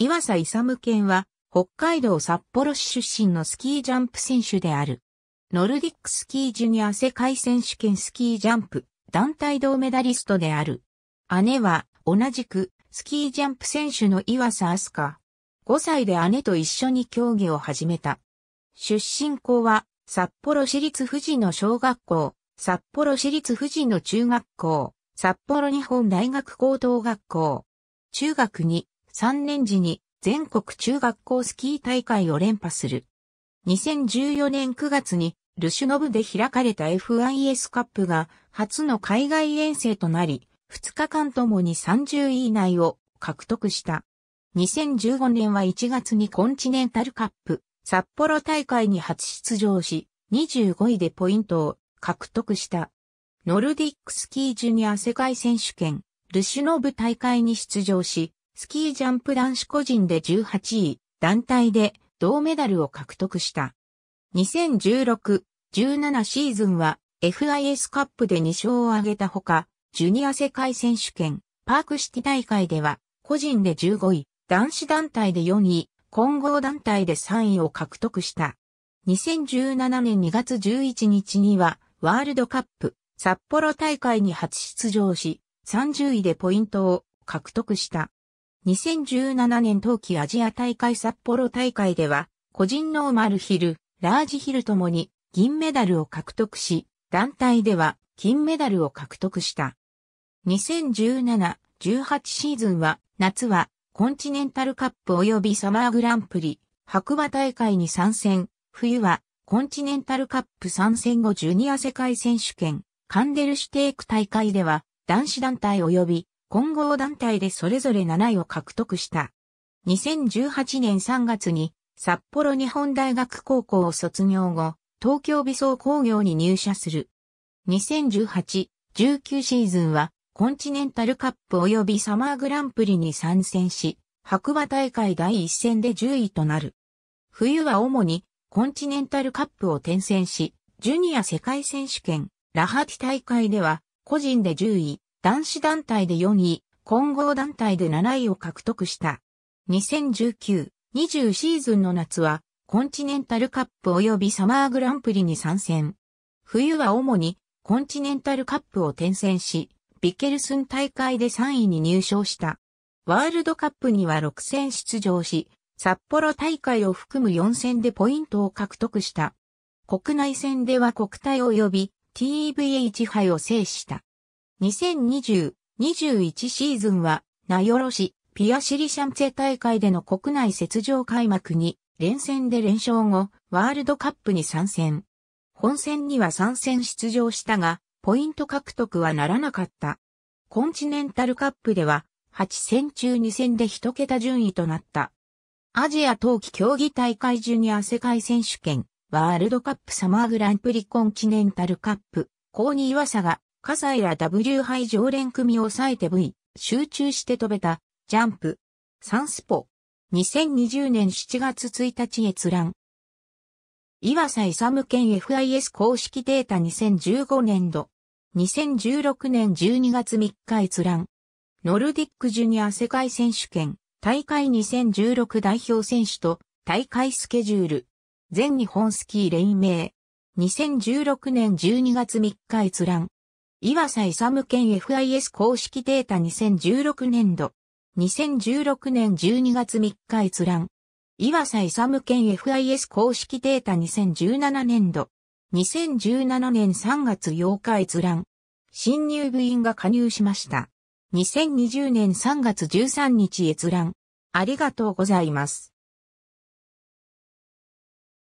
岩佐勇健は、北海道札幌市出身のスキージャンプ選手である。ノルディックスキージュニア世界選手権スキージャンプ団体銅メダリストである。姉は同じくスキージャンプ選手の岩佐明日香。5歳で姉と一緒に競技を始めた。出身校は札幌市立富士の小学校、札幌市立富士の中学校、札幌日本大学高等学校。中学に3年時に全国中学校スキー大会を連覇する。2014年9月にルシュノブで開かれた FIS カップが初の海外遠征となり、2日間ともに30位以内を獲得した。2015年は1月にコンチネンタルカップ札幌大会に初出場し、25位でポイントを獲得した。ノルディックスキージュニア世界選手権ルシュノブ大会に出場し、スキージャンプ男子個人で18位、団体で銅メダルを獲得した。2016-17シーズンは FIS カップで2勝を挙げたほか、ジュニア世界選手権、パークシティ大会では、個人で15位、男子団体で4位、混合団体で3位を獲得した。2017年2月11日には、ワールドカップ、札幌大会に初出場し、30位でポイントを獲得した。2017年冬季アジア大会札幌大会では、個人ノーマルヒル、ラージヒルともに銀メダルを獲得し、団体では金メダルを獲得した。2017-18シーズンは、夏はコンチネンタルカップ及びサマーグランプリ、白馬大会に参戦、冬はコンチネンタルカップ参戦後ジュニア世界選手権、カンデルシテーク大会では、男子団体及び混合団体でそれぞれ7位を獲得した。2018年3月に札幌日本大学高校を卒業後、東京美装工業に入社する。2018-19シーズンはコンチネンタルカップ及びサマーグランプリに参戦し、白馬大会第一戦で10位となる。冬は主にコンチネンタルカップを転戦し、ジュニア世界選手権、ラハティ大会では個人で10位、男子団体で4位、混合団体で7位を獲得した。2019-20シーズンの夏は、コンチネンタルカップ及びサマーグランプリに参戦。冬は主にコンチネンタルカップを転戦し、ビケルスン大会で3位に入賞した。ワールドカップには6戦出場し、札幌大会を含む4戦でポイントを獲得した。国内戦では国体及び TVH 杯を制した。2020-21シーズンは、名寄市、ピアシリシャンツェ大会での国内雪上開幕に、連戦で連勝後、ワールドカップに参戦。本戦には参戦出場したが、ポイント獲得はならなかった。コンチネンタルカップでは、8戦中2戦で1桁順位となった。アジア冬季競技大会ジュニア世界選手権、ワールドカップサマーグランプリコンチネンタルカップ、高2岩佐が笠井ら W 杯常連組を抑えて V、集中して飛べた、ジャンプ。サンスポ。2020年7月1日閲覧。岩佐勇県 FIS 公式データ2015年度。2016年12月3日閲覧。ノルディックジュニア世界選手権、大会2016代表選手と大会スケジュール。全日本スキー連盟。2016年12月3日閲覧。岩佐勇県 FIS 公式データ2016年度。2016年12月3日閲覧。岩佐勇県 FIS 公式データ2017年度。2017年3月8日閲覧。新入部員が加入しました。2020年3月13日閲覧。ありがとうございます。